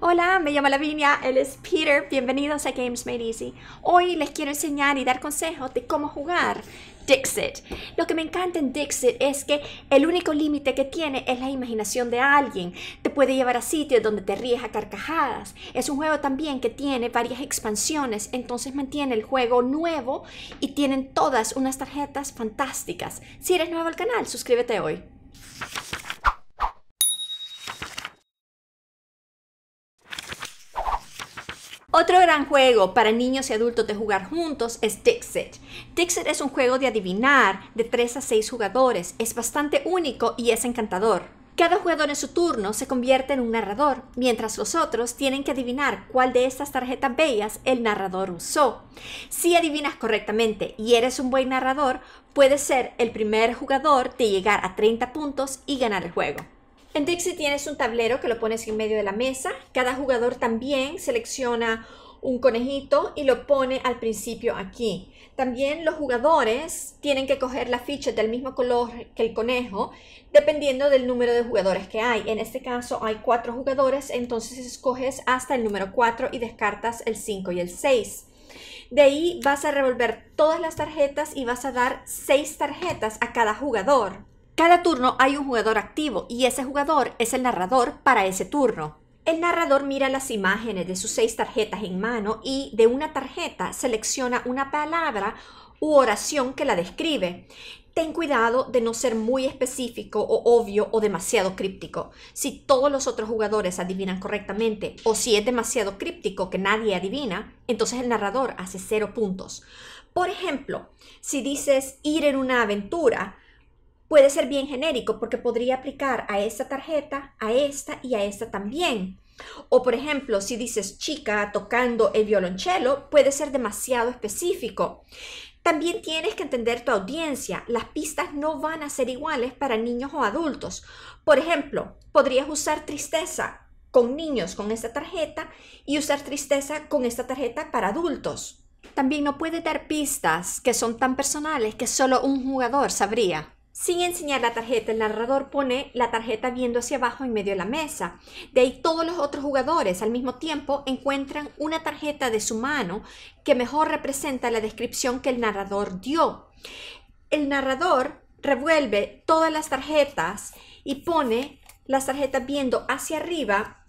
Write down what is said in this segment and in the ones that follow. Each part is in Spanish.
Hola, me llamo Lavinia, él es Peter, bienvenidos a Games Made Easy. Hoy les quiero enseñar y dar consejos de cómo jugar Dixit. Lo que me encanta en Dixit es que el único límite que tiene es la imaginación de alguien. Te puede llevar a sitios donde te ríes a carcajadas. Es un juego también que tiene varias expansiones, entonces mantiene el juego nuevo y tienen todas unas tarjetas fantásticas. Si eres nuevo al canal, suscríbete hoy. Otro gran juego para niños y adultos de jugar juntos es Dixit. Dixit es un juego de adivinar de 3 a 6 jugadores. Es bastante único y es encantador. Cada jugador en su turno se convierte en un narrador, mientras los otros tienen que adivinar cuál de estas tarjetas bellas el narrador usó. Si adivinas correctamente y eres un buen narrador, puedes ser el primer jugador de llegar a 30 puntos y ganar el juego. En Dixie tienes un tablero que lo pones en medio de la mesa. Cada jugador también selecciona un conejito y lo pone al principio aquí. También los jugadores tienen que coger las fichas del mismo color que el conejo, dependiendo del número de jugadores que hay. En este caso hay cuatro jugadores, entonces escoges hasta el número 4 y descartas el 5 y el 6. De ahí vas a revolver todas las tarjetas y vas a dar seis tarjetas a cada jugador. Cada turno hay un jugador activo y ese jugador es el narrador para ese turno. El narrador mira las imágenes de sus seis tarjetas en mano y de una tarjeta selecciona una palabra u oración que la describe. Ten cuidado de no ser muy específico o obvio o demasiado críptico. Si todos los otros jugadores adivinan correctamente o si es demasiado críptico que nadie adivina, entonces el narrador hace cero puntos. Por ejemplo, si dices ir en una aventura, puede ser bien genérico porque podría aplicar a esta tarjeta, a esta y a esta también. O por ejemplo, si dices chica tocando el violonchelo, puede ser demasiado específico. También tienes que entender tu audiencia. Las pistas no van a ser iguales para niños o adultos. Por ejemplo, podrías usar tristeza con niños con esta tarjeta y usar tristeza con esta tarjeta para adultos. También no puede dar pistas que son tan personales que solo un jugador sabría. Sin enseñar la tarjeta, el narrador pone la tarjeta viendo hacia abajo en medio de la mesa. De ahí todos los otros jugadores al mismo tiempo encuentran una tarjeta de su mano que mejor representa la descripción que el narrador dio. El narrador revuelve todas las tarjetas y pone las tarjetas viendo hacia arriba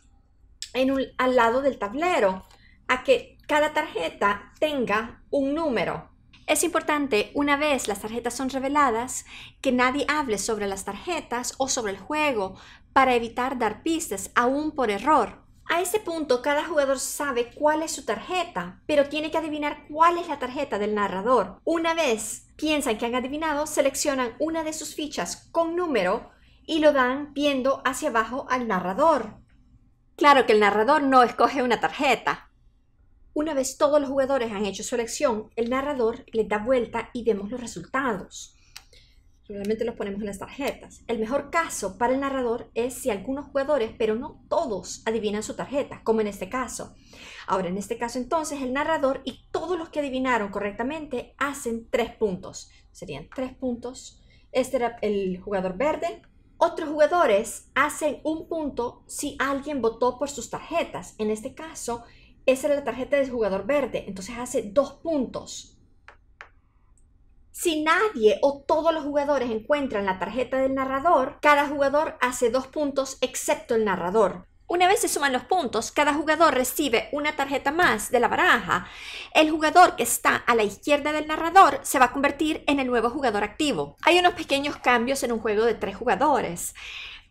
en un, al lado del tablero a que cada tarjeta tenga un número. Es importante, una vez las tarjetas son reveladas, que nadie hable sobre las tarjetas o sobre el juego para evitar dar pistas, aún por error. A ese punto, cada jugador sabe cuál es su tarjeta, pero tiene que adivinar cuál es la tarjeta del narrador. Una vez piensan que han adivinado, seleccionan una de sus fichas con número y lo dan viendo hacia abajo al narrador. Claro que el narrador no escoge una tarjeta, una vez todos los jugadores han hecho su elección, el narrador les da vuelta y vemos los resultados. Normalmente los ponemos en las tarjetas. El mejor caso para el narrador es si algunos jugadores, pero no todos, adivinan su tarjeta, como en este caso. Ahora, en este caso entonces, el narrador y todos los que adivinaron correctamente hacen tres puntos. Serían tres puntos. Este era el jugador verde. Otros jugadores hacen un punto si alguien votó por sus tarjetas. En este caso, esa es la tarjeta del jugador verde. Entonces hace dos puntos. Si nadie o todos los jugadores encuentran la tarjeta del narrador, cada jugador hace dos puntos excepto el narrador. Una vez se suman los puntos, cada jugador recibe una tarjeta más de la baraja. El jugador que está a la izquierda del narrador se va a convertir en el nuevo jugador activo. Hay unos pequeños cambios en un juego de tres jugadores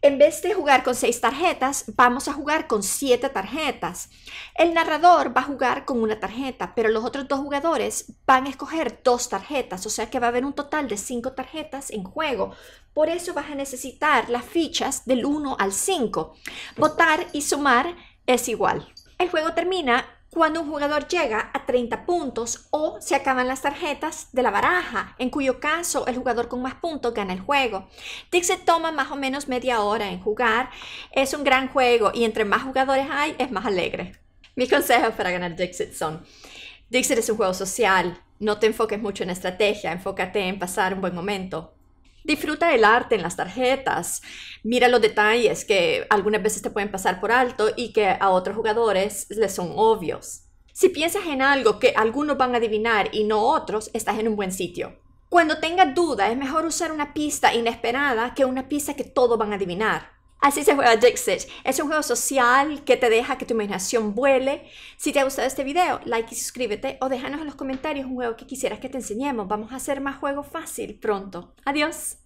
en vez de jugar con seis tarjetas, vamos a jugar con siete tarjetas. El narrador va a jugar con una tarjeta, pero los otros dos jugadores van a escoger dos tarjetas, o sea que va a haber un total de cinco tarjetas en juego. Por eso vas a necesitar las fichas del 1 al 5. Votar y sumar es igual. El juego termina cuando un jugador llega a 30 puntos o se acaban las tarjetas de la baraja, en cuyo caso el jugador con más puntos gana el juego. Dixit toma más o menos media hora en jugar, es un gran juego y entre más jugadores hay es más alegre. Mis consejos para ganar Dixit son, Dixit es un juego social, no te enfoques mucho en estrategia, enfócate en pasar un buen momento, Disfruta el arte en las tarjetas, mira los detalles que algunas veces te pueden pasar por alto y que a otros jugadores les son obvios. Si piensas en algo que algunos van a adivinar y no otros, estás en un buen sitio. Cuando tengas duda, es mejor usar una pista inesperada que una pista que todos van a adivinar. Así se juega Dixit. Es un juego social que te deja que tu imaginación vuele. Si te ha gustado este video, like y suscríbete o déjanos en los comentarios un juego que quisieras que te enseñemos. Vamos a hacer más juegos fácil pronto. Adiós.